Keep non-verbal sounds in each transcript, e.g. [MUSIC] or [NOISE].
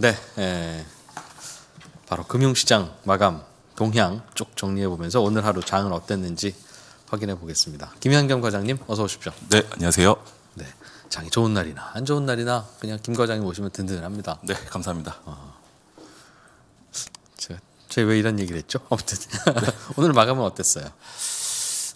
네, 에, 예. 바로 금융시장 마감 동향 쭉 정리해 보면서 오늘 하루 장은 어땠는지 확인해 보겠습니다. 김현겸 과장님 어서 오십시오. 네, 안녕하세요. 네, 장이 좋은 날이나 안 좋은 날이나 그냥 김 과장님 오시면 든든합니다. 네, 감사합니다. 어, 제가 왜 이런 얘기를 했죠? 아무튼 네. [LAUGHS] 오늘 마감은 어땠어요?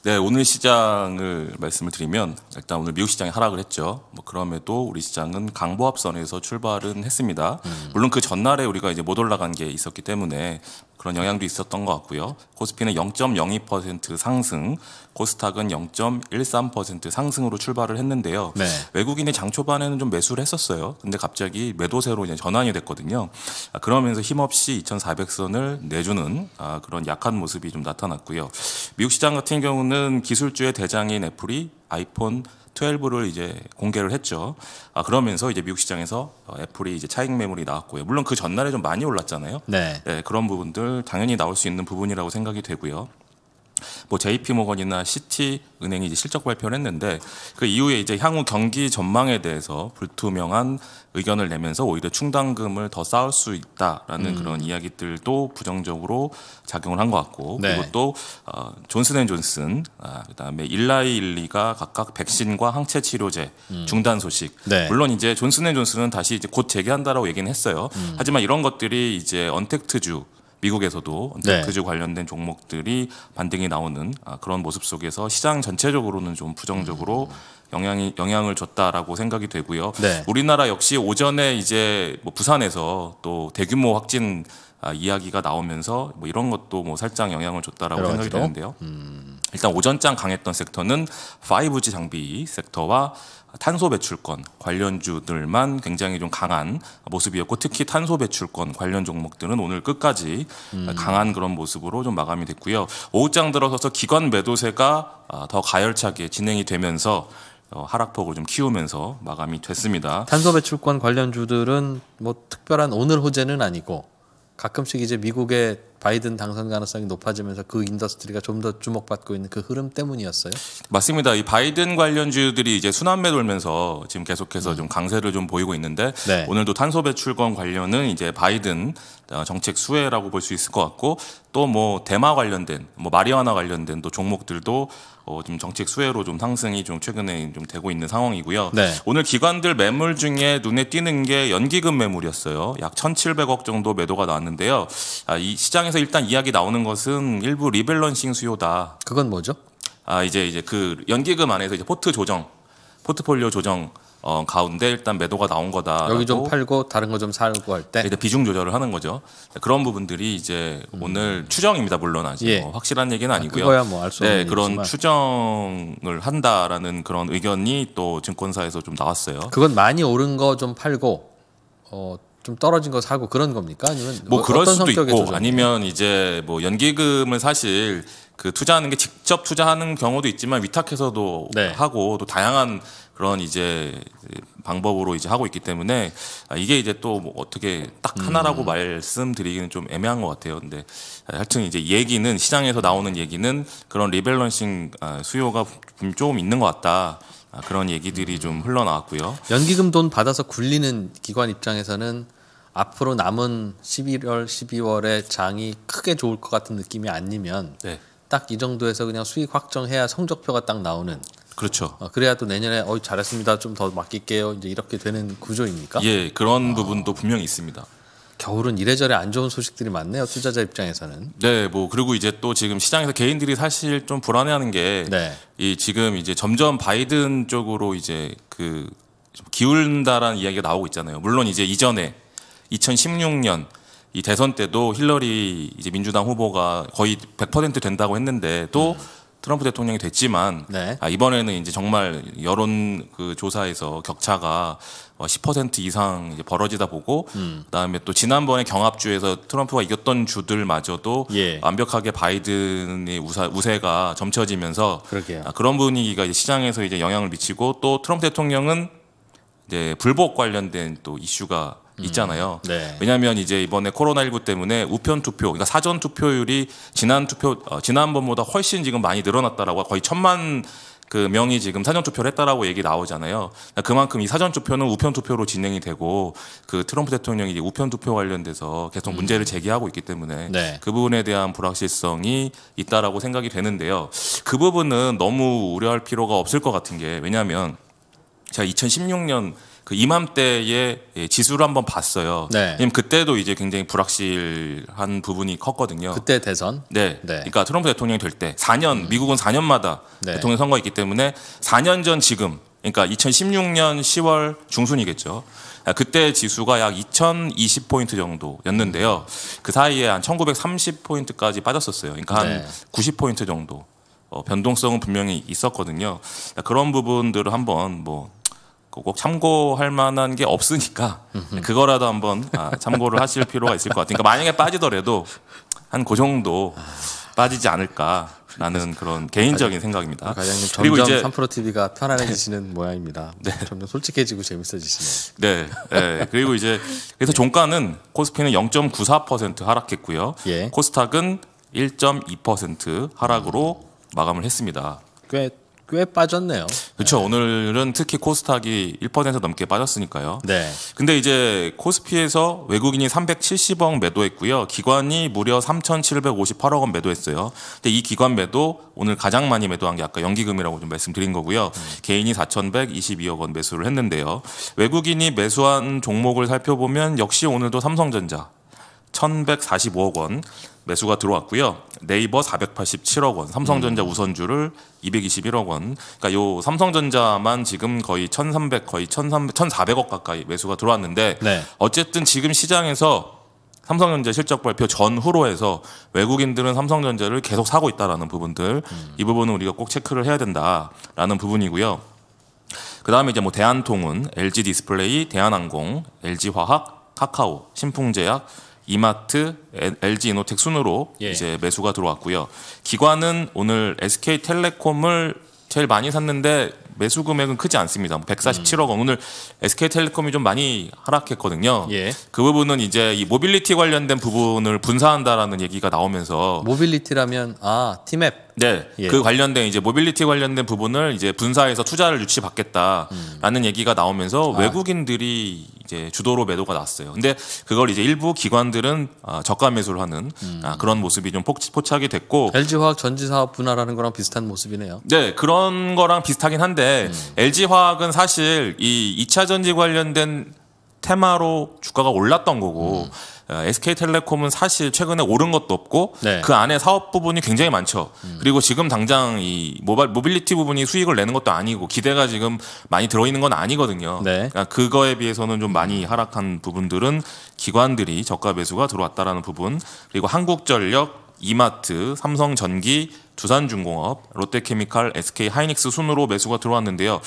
네, 오늘 시장을 말씀을 드리면 일단 오늘 미국 시장이 하락을 했죠. 뭐 그럼에도 우리 시장은 강보합선에서 출발은 했습니다. 음. 물론 그 전날에 우리가 이제 못 올라간 게 있었기 때문에 그런 영향도 있었던 것 같고요. 코스피는 0.02% 상승, 코스닥은 0.13% 상승으로 출발을 했는데요. 네. 외국인의장 초반에는 좀 매수를 했었어요. 근데 갑자기 매도세로 이제 전환이 됐거든요. 아, 그러면서 힘없이 2,400선을 내주는 아, 그런 약한 모습이 좀 나타났고요. 미국 시장 같은 경우는 기술주의 대장인 애플이 아이폰 12를 이제 공개를 했죠. 아, 그러면서 이제 미국 시장에서 애플이 이제 차익 매물이 나왔고요. 물론 그 전날에 좀 많이 올랐잖아요. 네. 네, 그런 부분들 당연히 나올 수 있는 부분이라고 생각이 되고요. 뭐 JP 모건이나 시티 은행이 이제 실적 발표를 했는데 그 이후에 이제 향후 경기 전망에 대해서 불투명한 의견을 내면서 오히려 충당금을 더 쌓을 수 있다라는 음. 그런 이야기들도 부정적으로 작용을 한 것 같고 네. 그리고 또 어, 존슨앤존슨 아, 그다음에 일라이일리가 각각 백신과 항체 치료제 음. 중단 소식 네. 물론 이제 존슨앤존슨은 다시 이제 곧 재개한다라고 얘기는 했어요 음. 하지만 이런 것들이 이제 언택트주 미국에서도 언택트주 네. 관련된 종목들이 반등이 나오는 아, 그런 모습 속에서 시장 전체적으로는 좀 부정적으로 음. 영향이 영향을 줬다라고 생각이 되고요. 네. 우리나라 역시 오전에 이제 뭐 부산에서 또 대규모 확진 아, 이야기가 나오면서 뭐 이런 것도 뭐 살짝 영향을 줬다라고 생각이 되는데요. 음. 일단 오전장 강했던 섹터는 5G 장비 섹터와 탄소 배출권 관련주들만 굉장히 좀 강한 모습이었고 특히 탄소 배출권 관련 종목들은 오늘 끝까지 음. 강한 그런 모습으로 좀 마감이 됐고요. 오후장 들어서서 기관 매도세가 아, 더 가열차게 진행이 되면서 어, 하락폭을 좀 키우면서 마감이 됐습니다. 탄소 배출권 관련주들은 뭐 특별한 오늘 호재는 아니고 가끔씩 이제 미국의 바이든 당선 가능성이 높아지면서 그 인더스트리가 좀 더 주목받고 있는 그 흐름 때문이었어요. 맞습니다. 이 바이든 관련주들이 이제 순환매 돌면서 지금 계속해서 음. 좀 강세를 좀 보이고 있는데 네. 오늘도 탄소 배출권 관련은 이제 바이든 어, 정책 수혜라고 볼 수 있을 것 같고 또 뭐 대마 관련된 뭐 마리아나 관련된 또 종목들도 어좀 정책 수혜로 좀 상승이 좀 최근에 좀 되고 있는 상황이고요. 네. 오늘 기관들 매물 중에 눈에 띄는 게 연기금 매물이었어요. 약 1,700억 정도 매도가 나왔는데요. 아, 이 시장에서 입장에서 일단 이야기 나오는 것은 일부 리밸런싱 수요다. 그건 뭐죠? 아 이제 이제 그 연기금 안에서 이제 포트 조정, 포트폴리오 조정 어, 가운데 일단 매도가 나온 거다. 여기 좀 팔고 다른 거 좀 사고 할 때. 이제 비중 조절을 하는 거죠. 그런 부분들이 이제 음. 오늘 추정입니다. 물론 아직 예. 뭐 확실한 얘기는 아, 아니고요. 아, 뭐알수 네, 그런 있지만. 추정을 한다라는 그런 의견이 또 증권사에서 좀 나왔어요. 그건 많이 오른 거 좀 팔고 어, 좀 떨어진 거 사고 그런 겁니까? 아니면 뭐, 어, 그럴 수도 있고 조정이에요? 아니면 이제 뭐 연기금을 사실 그 투자하는 게 직접 투자하는 경우도 있지만 위탁해서도 네. 하고 또 다양한 그런 이제 방법으로 이제 하고 있기 때문에 아, 이게 이제 또뭐 어떻게 딱 음. 하나라고 음. 말씀드리기는 좀 애매한 것 같아요. 근데 하여튼 이제 얘기는 시장에서 나오는 얘기는 그런 리밸런싱 아, 수요가 좀 있는 것 같다. 아, 그런 얘기들이 좀 흘러나왔고요. 연기금 돈 받아서 굴리는 기관 입장에서는 앞으로 남은 11월, 12월에 장이 크게 좋을 것 같은 느낌이 아니면 네. 딱이 정도에서 그냥 수익 확정해야 성적표가 딱 나오는. 그렇죠. 어, 그래야 또 내년에 어 잘했습니다 좀 더 맡길게요 이제 이렇게 되는 구조입니까? 예 그런 아. 부분도 분명히 있습니다. 겨울은 이래저래 안 좋은 소식들이 많네요 투자자 입장에서는. 네, 뭐 그리고 이제 또 지금 시장에서 개인들이 사실 좀 불안해하는 게이 네. 지금 이제 점점 바이든 쪽으로 이제 그 기울다라는 이야기가 나오고 있잖아요. 물론 이제 이전에 2016년 이 대선 때도 힐러리 이제 민주당 후보가 거의 100% 된다고 했는데 또 음. 트럼프 대통령이 됐지만 네. 아, 이번에는 이제 정말 여론 그 조사에서 격차가 10% 어, 이상 이제 벌어지다 보고 음. 그다음에 또 지난번에 경합주에서 트럼프가 이겼던 주들마저도 예. 완벽하게 바이든의 우사, 우세가 점쳐지면서 아, 그런 분위기가 이제 시장에서 이제 영향을 미치고 또 트럼프 대통령은 이제 불복 관련된 또 이슈가 음. 있잖아요. 음. 네. 왜냐하면 이제 이번에 코로나19 때문에 우편 투표, 그러니까 사전 투표율이 지난 투표 어, 지난번보다 훨씬 지금 많이 늘어났다라고 거의 천만 그 명이 지금 사전 투표를 했다라고 얘기 나오잖아요. 그만큼 이 사전 투표는 우편 투표로 진행이 되고 그 트럼프 대통령이 우편 투표 관련돼서 계속 음. 문제를 제기하고 있기 때문에 네. 그 부분에 대한 불확실성이 있다라고 생각이 되는데요. 그 부분은 너무 우려할 필요가 없을 것 같은 게 왜냐하면 제가 2016년 그 이맘때에 예, 지수를 한번 봤어요. 네. 왜냐면 그때도 이제 굉장히 불확실한 부분이 컸거든요. 그때 대선? 네. 네. 그러니까 트럼프 대통령이 될 때 4년 음. 미국은 4년마다 네. 대통령 선거 있기 때문에 4년 전 지금 그러니까 2016년 10월 중순이겠죠. 아, 그때 지수가 약 2020포인트 정도였는데요. 그 사이에 한 1930포인트까지 빠졌었어요. 그러니까 한 네. 90포인트 정도. 어, 변동성은 분명히 있었거든요. 아, 그런 부분들을 한 번 뭐꼭 참고할 만한 게 없으니까 그거라도 한번 아, 참고를 하실 필요가 있을 것 같으니까 그러니까 만약에 빠지더라도 한 그 정도 빠지지 않을까 라는 그런 개인적인 가 아, 생각입니다. 아, 과장님 그리고 이제 3프로 TV가 편안해지시는 네. 모양입니다. 네. 점점 솔직해지고 재밌어지시네요. 네. 네. 그리고 이제 그래서 네. 종가는 코스피는 0.94% 하락했고요. 예. 코스닥은 1.2% 하락으로 음. 마감을 했습니다. 꽤꽤 빠졌네요. 그렇죠. 네. 오늘은 특히 코스닥이 1% 넘게 빠졌으니까요. 네. 근데 이제 코스피에서 외국인이 370억 매도했고요. 기관이 무려 3,758억 원 매도했어요. 근데 이 기관 매도 오늘 가장 많이 매도한 게 아까 연기금이라고 좀 말씀드린 거고요. 음. 개인이 4,122억 원 매수를 했는데요. 외국인이 매수한 종목을 살펴보면 역시 오늘도 삼성전자 1,145억 원 매수가 들어왔고요. 네이버 487억 원, 삼성전자 음. 우선주를 221억 원. 그러니까 요 삼성전자만 지금 거의 1,300 거의 1,300 1,400억 가까이 매수가 들어왔는데 네. 어쨌든 지금 시장에서 삼성전자 실적 발표 전후로 해서 외국인들은 삼성전자를 계속 사고 있다라는 부분들 음. 이 부분은 우리가 꼭 체크를 해야 된다라는 부분이고요. 그다음에 이제 뭐 대한통운, LG 디스플레이, 대한항공, LG화학, 카카오, 신풍제약 이마트, LG 이노텍 순으로 예. 이제 매수가 들어왔고요. 기관은 오늘 SK텔레콤을 제일 많이 샀는데 매수 금액은 크지 않습니다. 147억 뭐 원 음. 오늘 SK텔레콤이 좀 많이 하락했거든요. 예. 그 부분은 이제 이 모빌리티 관련된 부분을 분사한다라는 얘기가 나오면서 모빌리티라면 아 티맵 네, 예. 그 관련된 이제 모빌리티 관련된 부분을 이제 분사해서 투자를 유치받겠다라는 음. 얘기가 나오면서 아. 외국인들이 이제 주도로 매도가 났어요. 근데 그걸 이제 일부 기관들은 아, 저가 매수를 하는 아, 음. 그런 모습이 좀 포, 착이 됐고 LG 화학 전지 사업 분할하는 거랑 비슷한 모습이네요. 네, 그런 거랑 비슷하긴 한데 한데 음. LG 화학은 사실 이 2차 전지 관련된 테마로 주가가 올랐던 거고 음. SK텔레콤은 어, 사실 최근에 오른 것도 없고 네. 그 안에 사업 부분이 굉장히 많죠. 음. 그리고 지금 당장 이 모발 모빌리티 부분이 수익을 내는 것도 아니고 기대가 지금 많이 들어 있는 건 아니거든요. 네. 그러니까 그거에 비해서는 좀 많이 하락한 부분들은 기관들이 저가 매수가 들어왔다라는 부분 그리고 한국전력, 이마트, 삼성전기 두산중공업, 롯데케미칼, SK하이닉스 순으로 매수가 들어왔는데요.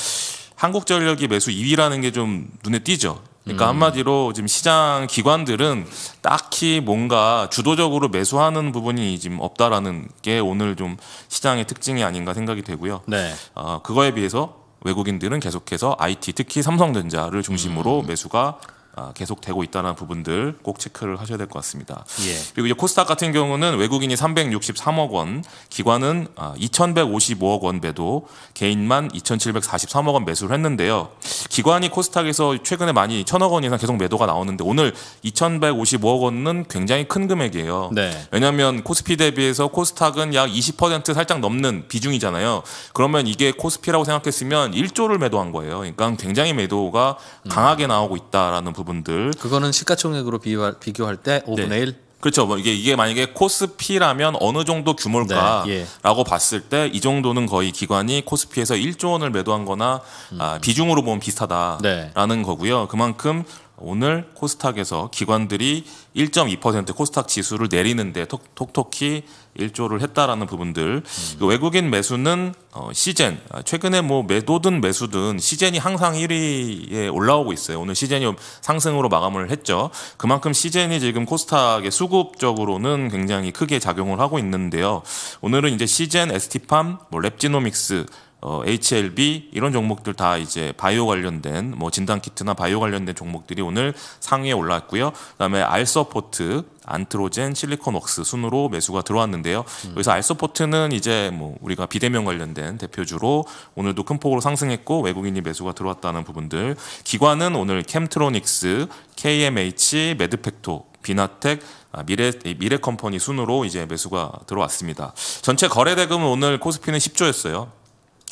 한국전력이 매수 2위라는 게 좀 눈에 띄죠. 그러니까 음. 한마디로 지금 시장 기관들은 딱히 뭔가 주도적으로 매수하는 부분이 지금 없다라는 게 오늘 좀 시장의 특징이 아닌가 생각이 되고요. 네. 어, 그거에 비해서 외국인들은 계속해서 IT 특히 삼성전자를 중심으로 음. 매수가 아, 계속되고 있다는 부분들 꼭 체크를 하셔야 될 것 같습니다. 예. 그리고 이제 코스닥 같은 경우는 외국인이 363억 원, 기관은 2,155억 아, 원매도 개인만 2,743억 원 매수를 했는데요. 기관이 코스닥에서 최근에 많이 1,000억 원 이상 계속 매도가 나오는데 오늘 2,155억 원은 굉장히 큰 금액이에요. 네. 왜냐하면 코스피 대비해서 코스닥은 약 20% 살짝 넘는 비중이잖아요. 그러면 이게 코스피라고 생각했으면 1조를 매도한 거예요. 그러니까 굉장히 매도가 강하게 나오고 있다라는 부분. 부분들 그거는 시가총액으로 비유할, 비교할 때 5분의 네. 1 그렇죠. 뭐 이게 이게 만약에 코스피라면 어느 정도 규모일까라고 네, 예. 봤을 때 이 정도는 거의 기관이 코스피에서 1조 원을 매도한거나 음. 아, 비중으로 보면 네. 비슷하다라는 네. 거고요. 그만큼 오늘 코스닥에서 기관들이 1.2% 코스닥 지수를 내리는데 톡톡히 일조를 했다라는 부분들. 음. 그 외국인 매수는 어, 시젠 아, 최근에 뭐 매도든 매수든 시젠이 항상 1위에 올라오고 있어요. 오늘 시젠이 상승으로 마감을 했죠. 그만큼 시젠이 지금 코스닥의 수급적으로는 굉장히 크게 작용을 하고 있는데요. 오늘은 이제 시젠, 에스티팜, 뭐 랩지노믹스 어, HLB 이런 종목들 다 이제 바이오 관련된 뭐 진단 키트나 바이오 관련된 종목들이 오늘 상위에 올랐고요. 그다음에 알서포트 안트로젠, 실리콘웍스 순으로 매수가 들어왔는데요. 음. 여기서 알소포트는 이제 뭐 우리가 비대면 관련된 대표주로 오늘도 큰 폭으로 상승했고 외국인이 매수가 들어왔다는 부분들. 기관은 오늘 캠트로닉스, KMH, 메드팩토, 비나텍, 아, 미래 미래 컴퍼니 순으로 이제 매수가 들어왔습니다. 전체 거래 대금은 오늘 코스피는 10조였어요.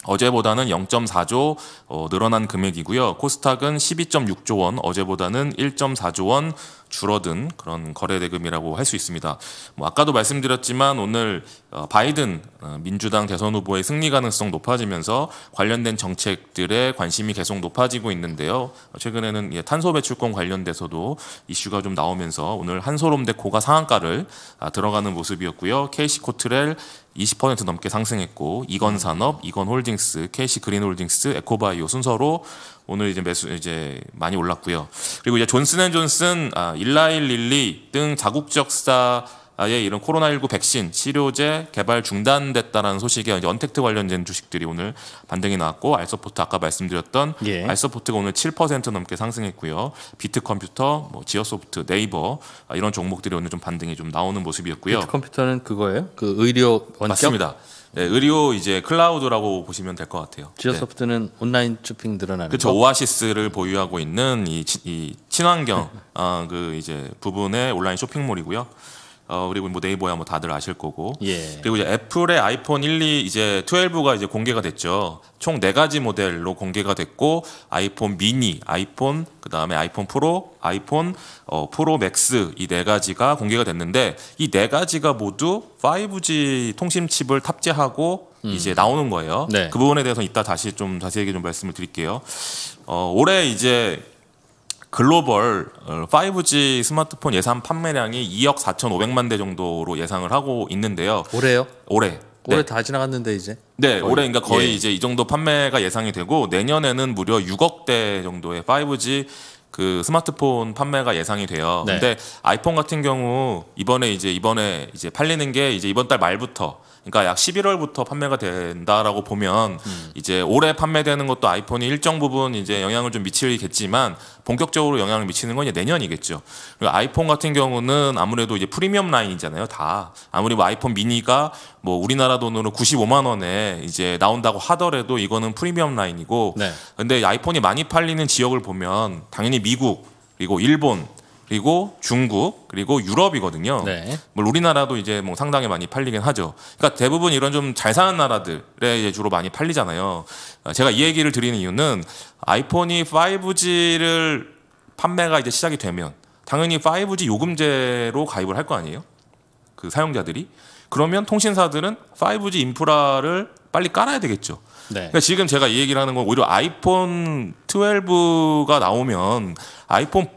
어제보다는 0.4조 어, 늘어난 금액이고요. 코스닥은 12.6조 원, 어제보다는 1.4조 원 줄어든 그런 거래 대금이라고 할 수 있습니다. 뭐 아까도 말씀드렸지만 오늘 어, 바이든 어, 민주당 대선 후보의 승리 가능성 높아지면서 관련된 정책들의 관심이 계속 높아지고 있는데요. 최근에는 예, 탄소 배출권 관련돼서도 이슈가 좀 나오면서 오늘 한소롬 대코가 상한가를 아, 들어가는 모습이었고요. 케이시 코트렐 20% 넘게 상승했고 이건 산업, 이건 홀딩스, 캐시 그린 홀딩스, 에코바이오 순서로 오늘 이제 매수 이제 많이 올랐고요. 그리고 이제 존슨앤존슨, 아, 일라일 릴리 등 자국적사 아 예, 이런 코로나19 백신 치료제 개발 중단됐다라는 소식에 이제 언택트 관련된 주식들이 오늘 반등이 나왔고 알서포트 아까 말씀드렸던 예. 알서포트가 오늘 7% 넘게 상승했고요. 비트컴퓨터, 뭐 지어소프트, 네이버 아, 이런 종목들이 오늘 좀 반등이 좀 나오는 모습이었고요. 비트컴퓨터는 그거예요? 그 의료 원격? 맞습니다. 네, 의료 이제 클라우드라고 보시면 될 것 같아요. 지오소프트는 네. 온라인 쇼핑 늘어나는. 그렇죠. 오아시스를 보유하고 있는 이, 치, 이 친환경 [LAUGHS] 아, 그 이제 부분의 온라인 쇼핑몰이고요. 어, 그리고 뭐 네이버야 뭐 다들 아실 거고. 예. 그리고 이제 애플의 아이폰 1, 2 이제 12가 이제 공개가 됐죠. 총 네 가지 모델로 공개가 됐고 아이폰 미니, 아이폰 그다음에 아이폰 프로, 아이폰 어, 프로 맥스 이 네 가지가 공개가 됐는데 이 네 가지가 모두 5G 통신 칩을 탑재하고 음. 이제 나오는 거예요. 네. 그 부분에 대해서 이따 다시 좀 자세하게 좀 말씀을 드릴게요. 어, 올해 이제 글로벌 5G 어, 스마트폰 예산 판매량이 2억 4,500만 대 정도로 예상을 하고 있는데요. 올해요? 올해. 올해 네. 다 지나갔는데 이제. 네, 올해 그러니까 거의 예. 이제 이 정도 판매가 예상이 되고 내년에는 무려 6억 대 정도의 5G 그 스마트폰 판매가 예상이 돼요. 네. 근데 아이폰 같은 경우 이번에 이제 이번에 이제 팔리는 게 이제 이번 달 말부터 그러니까 약 11월부터 판매가 된다라고 보면 음. 이제 올해 판매되는 것도 아이폰이 일정 부분 이제 영향을 좀 미치겠지만 본격적으로 영향을 미치는 건 이제 내년이겠죠. 그리고 아이폰 같은 경우는 아무래도 이제 프리미엄 라인이잖아요. 다 아무리 뭐 아이폰 미니가 뭐 우리나라 돈으로 95만 원에 이제 나온다고 하더라도 이거는 프리미엄 라인이고 네. 근데 아이폰이 많이 팔리는 지역을 보면 당연히 미국 그리고 일본 그리고 중국 그리고 유럽이거든요. 네. 물 뭐 우리나라도 이제 뭐 상당히 많이 팔리긴 하죠. 그러니까 대부분 이런 좀 잘 사는 나라들에 주로 많이 팔리잖아요. 아, 제가 이 얘기를 드리는 이유는 아이폰이 5G를 판매가 이제 시작이 되면 당연히 5G 요금제로 가입을 할 거 아니에요? 그 사용자들이 그러면 통신사들은 5G 인프라를 빨리 깔아야 되겠죠. 네. 그러니까 지금 제가 이 얘기를 하는 건 오히려 아이폰 12가 나오면 아이폰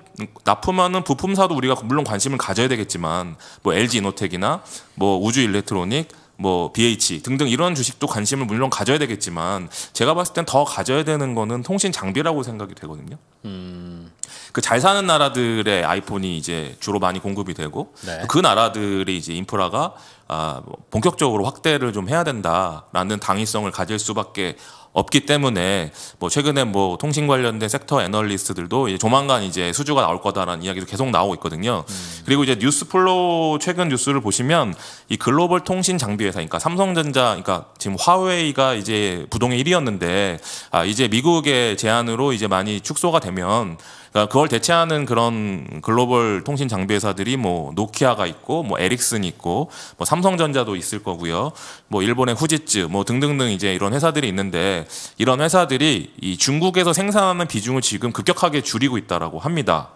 납품하는 부품사도 우리가 물론 관심을 가져야 되겠지만 뭐 LG 이노텍이나 뭐 우주 일렉트로닉 뭐 BH 등등 이런 주식도 관심을 물론 가져야 되겠지만 제가 봤을 땐 더 가져야 되는 거는 통신 장비라고 생각이 되거든요. 음. 그 잘 사는 나라들의 아이폰이 이제 주로 많이 공급이 되고 네. 그 나라들이 이제 인프라가 아, 뭐 본격적으로 확대를 좀 해야 된다라는 당위성을 가질 수밖에 없기 때문에 뭐 최근에 뭐 통신 관련된 섹터 애널리스트들도 이제 조만간 이제 수주가 나올 거다라는 이야기도 계속 나오고 있거든요. 음. 그리고 이제 뉴스플로 최근 뉴스를 보시면 이 글로벌 통신 장비 회사 그러니까 삼성전자 그러니까 지금 화웨이가 이제 부동의 1위였는데 아 이제 미국의 제안으로 이제 많이 축소가 되면 그러니까 그걸 대체하는 그런 글로벌 통신 장비 회사들이 뭐 노키아가 있고 뭐 에릭슨이 있고 뭐 삼성전자도 있을 거고요. 뭐 일본의 후지츠 뭐 등등등 이제 이런 회사들이 있는데 이런 회사들이 이 중국에서 생산하는 비중을 지금 급격하게 줄이고 있다라고 합니다.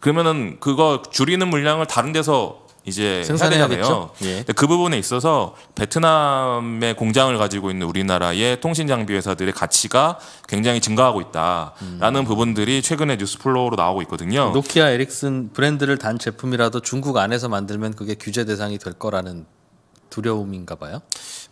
그러면은 그거 줄이는 물량을 다른 데서 이제 생산해야 되잖 예. 그 부분에 있어서 베트남의 공장을 가지고 있는 우리나라의 통신 장비 회사들의 가치가 굉장히 증가하고 있다라는 음. 부분들이 최근에 뉴스플로우로 나오고 있거든요. 노키아, 에릭슨 브랜드를 단 제품이라도 중국 안에서 만들면 그게 규제 대상이 될 거라는 두려움인가 봐요.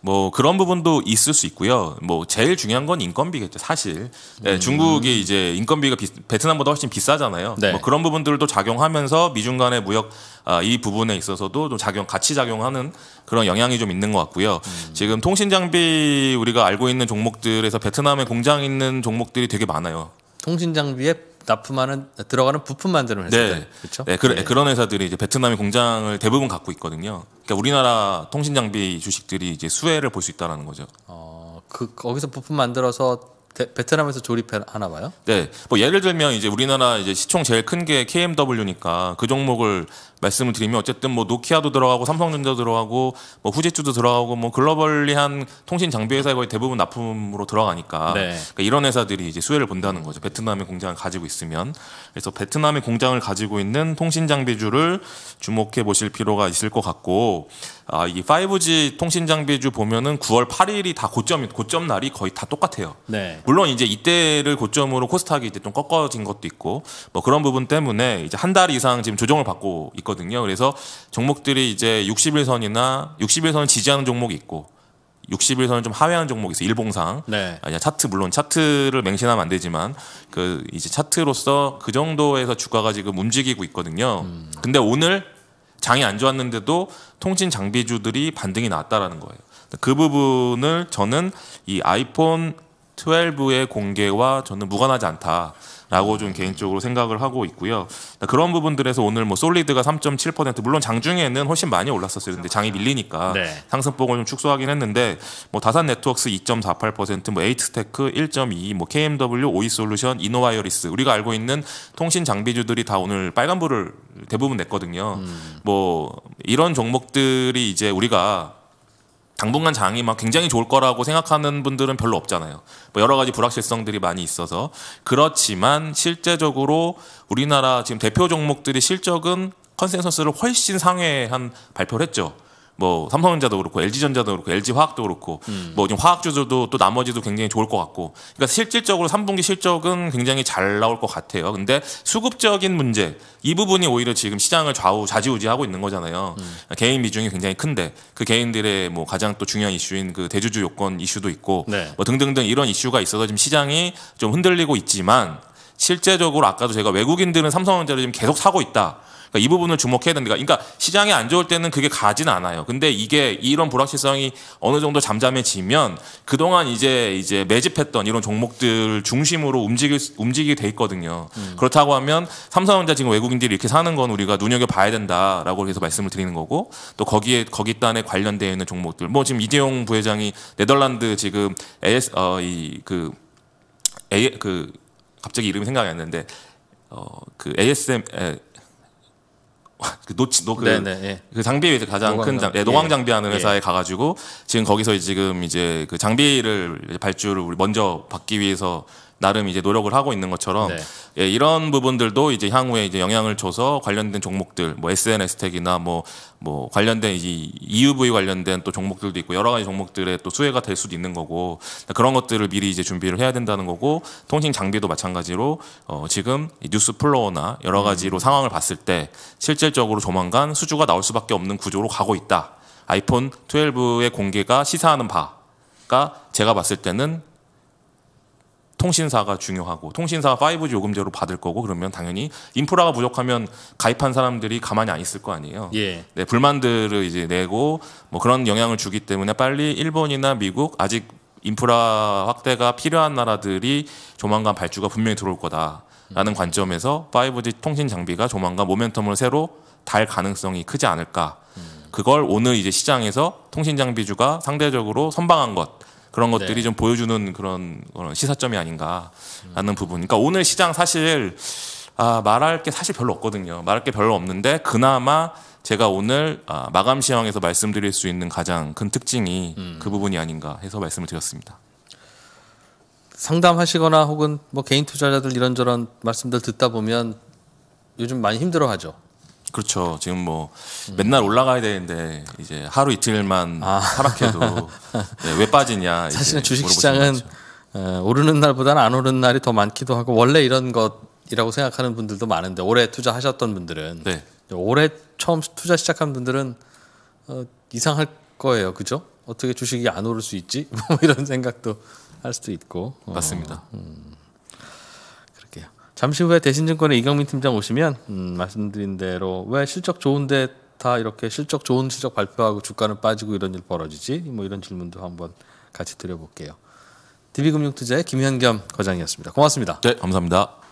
뭐 그런 부분도 있을 수 있고요. 뭐 제일 중요한 건 인건비겠죠, 사실. 네, 음. 중국이 이제 인건비가 비, 베트남보다 훨씬 비싸잖아요. 네. 뭐 그런 부분들도 작용하면서 미중 간의 무역 아, 이 부분에 있어서도 좀 작용 같이 작용하는 그런 영향이 좀 있는 것 같고요. 음. 지금 통신 장비 우리가 알고 있는 종목들에서 베트남에 공장 있는 종목들이 되게 많아요. 통신 장비에 납품하는 들어가는 부품 만드는 회사들 네. 그렇죠? 네, 그, 네. 그런 회사들이 이제 베트남의 공장을 대부분 갖고 있거든요. 그러니까 우리나라 통신 장비 주식들이 이제 수혜를 볼 수 있다라는 거죠. 어, 그 거기서 부품 만들어서 데, 베트남에서 조립하나 봐요? 네. 뭐 예를 들면 이제 우리나라 이제 시총 제일 큰 게 KMW니까 그 종목을 말씀을 드리면 어쨌든 뭐 노키아도 들어가고 삼성전자 도 들어가고 뭐 후제주도 들어가고 뭐 글로벌리한 통신 장비 회사의 거의 대부분 납품으로 들어가니까 네. 그러니까 이런 회사들이 이제 수혜를 본다는 거죠. 베트남의 공장을 가지고 있으면 그래서 베트남의 공장을 가지고 있는 통신 장비주를 주목해 보실 필요가 있을 것 같고 아, 이 5G 통신 장비주 보면은 9월 8일이 다 고점 고점 날이 거의 다 똑같아요. 네. 물론 이제 이때를 고점으로 코스닥이 이제 좀 꺾어진 것도 있고 뭐 그런 부분 때문에 이제 한 달 이상 지금 조정을 받고 있. 있거든요. 그래서 종목들이 이제 60일선이나 60일선을 지지하는 종목이 있고 60일선은 좀 하회하는 종목이 있어요. 일봉상. 네. 아니, 차트 물론 차트를 맹신하면 안 되지만 그 이제 차트로서 그 정도에서 주가가 지금 움직이고 있거든요. 음. 근데 오늘 장이 안 좋았는데도 통신 장비주들이 반등이 나왔다라는 거예요. 그 부분을 저는 이 아이폰 12의 공개와 저는 무관하지 않다라고 좀 개인적으로 생각을 하고 있고요. 그런 부분들에서 오늘 뭐 솔리드가 3.7% 물론 장중에는 훨씬 많이 올랐었어요. 근데 장이 밀리니까 네. 상승폭을 좀 축소하긴 했는데 뭐 다산 네트웍스 2.48%뭐 에이트스테크 1.2, 뭐 KMW, 뭐 오이솔루션, 이노와이어리스 우리가 알고 있는 통신 장비주들이 다 오늘 빨간불을 대부분 냈거든요. 음. 뭐 이런 종목들이 이제 우리가 당분간 장이 막 굉장히 좋을 거라고 생각하는 분들은 별로 없잖아요. 뭐 여러 가지 불확실성들이 많이 있어서 그렇지만 실제적으로 우리나라 지금 대표 종목들이 실적은 컨센서스를 훨씬 상회한 발표를 했죠. 뭐 삼성전자도 그렇고 LG전자도 그렇고 LG화학도 그렇고 음. 뭐 지금 화학주들도 또 나머지도 굉장히 좋을 것 같고 그러니까 실질적으로 3분기 실적은 굉장히 잘 나올 것 같아요. 근데 수급적인 문제 이 부분이 오히려 지금 시장을 좌우 좌지우지하고 있는 거잖아요. 음. 개인 비중이 굉장히 큰데 그 개인들의 뭐 가장 또 중요한 이슈인 그 대주주 요건 이슈도 있고 네. 뭐 등등등 이런 이슈가 있어서 지금 시장이 좀 흔들리고 있지만 실제적으로 아까도 제가 외국인들은 삼성전자를 지금 계속 사고 있다. 그러니까 이 부분을 주목해야 된다. 그러니까 시장이 안 좋을 때는 그게 가진 않아요. 근데 이게 이런 불확실성이 어느 정도 잠잠해지면 그동안 이제 이제 매집했던 이런 종목들 중심으로 움직일 움직이게 돼 있거든요. 음. 그렇다고 하면 삼성전자 지금 외국인들이 이렇게 사는 건 우리가 눈여겨 봐야 된다라고 해서 말씀을 드리는 거고 또 거기에 거기단에 관련되어 있는 종목들 뭐 지금 이재용 부회장이 네덜란드 지금 AS 어 이그 A 그 갑자기 이름이 생각이 안 나는데 어 그 ASM 에, 그 노치 노그 네. 네 예. 그 장비에 가장 노광, 큰 장, 예, 노광 예. 장비하는 회사에 예. 가가지고 지금 거기서 지금 이제 그 장비를 발주를 먼저 받기 위해서 나름 이제 노력을 하고 있는 것처럼 네. 예, 이런 부분들도 이제 향후에 이제 영향을 줘서 관련된 종목들, 뭐 SNS 텍이나 뭐, 뭐 관련된 이 EUV 관련된 또 종목들도 있고 여러 가지 종목들의 또 수혜가 될 수도 있는 거고 그런 것들을 미리 이제 준비를 해야 된다는 거고 통신 장비도 마찬가지로 어, 지금 뉴스 플로어나 여러 가지로 음. 상황을 봤을 때 실질적으로 조만간 수주가 나올 수밖에 없는 구조로 가고 있다. 아이폰 12의 공개가 시사하는 바가 제가 봤을 때는 통신사가 중요하고 통신사 5G 요금제로 받을 거고 그러면 당연히 인프라가 부족하면 가입한 사람들이 가만히 안 있을 거 아니에요. 예. 네, 불만들을 이제 내고 뭐 그런 영향을 주기 때문에 빨리 일본이나 미국 아직 인프라 확대가 필요한 나라들이 조만간 발주가 분명히 들어올 거다라는 음. 관점에서 5G 통신 장비가 조만간 모멘텀을 새로 달 가능성이 크지 않을까. 음. 그걸 오늘 이제 시장에서 통신 장비주가 상대적으로 선방한 것 그런 네. 것들이 네. 좀 보여주는 그런, 그런 시사점이 아닌가라는 음. 부분. 그러니까 오늘 시장 사실 아, 말할 게 사실 별로 없거든요. 말할 게 별로 없는데 그나마 제가 오늘 아, 마감 시황에서 말씀드릴 수 있는 가장 큰 특징이 음. 그 부분이 아닌가 해서 말씀을 드렸습니다. 상담하시거나 혹은 뭐 개인 투자자들 이런저런 말씀들 듣다 보면 요즘 많이 힘들어하죠. 그렇죠. 지금 뭐 맨날 올라가야 되는데 이제 하루 이틀만 아. 하락해도 [LAUGHS] 네, 왜 빠지냐. 사실은 주식시장은 어, 오르는 날보다는 안 오르는 날이 더 많기도 하고 원래 이런 것이라고 생각하는 분들도 많은데 올해 투자하셨던 분들은 네. 올해 처음 투자 시작한 분들은 어, 이상할 거예요, 그죠? 어떻게 주식이 안 오를 수 있지? [LAUGHS] 뭐 이런 생각도 할 수도 있고 어. 맞습니다. 어, 음. 잠시 후에 대신증권의 이경민 팀장 오시면 음, 말씀드린 대로 왜 실적 좋은데 다 이렇게 실적 좋은 실적 발표하고 주가는 빠지고 이런 일 벌어지지? 뭐 이런 질문도 한번 같이 드려볼게요. DB금융투자의 김현겸 과장이었습니다 고맙습니다. 네, 감사합니다.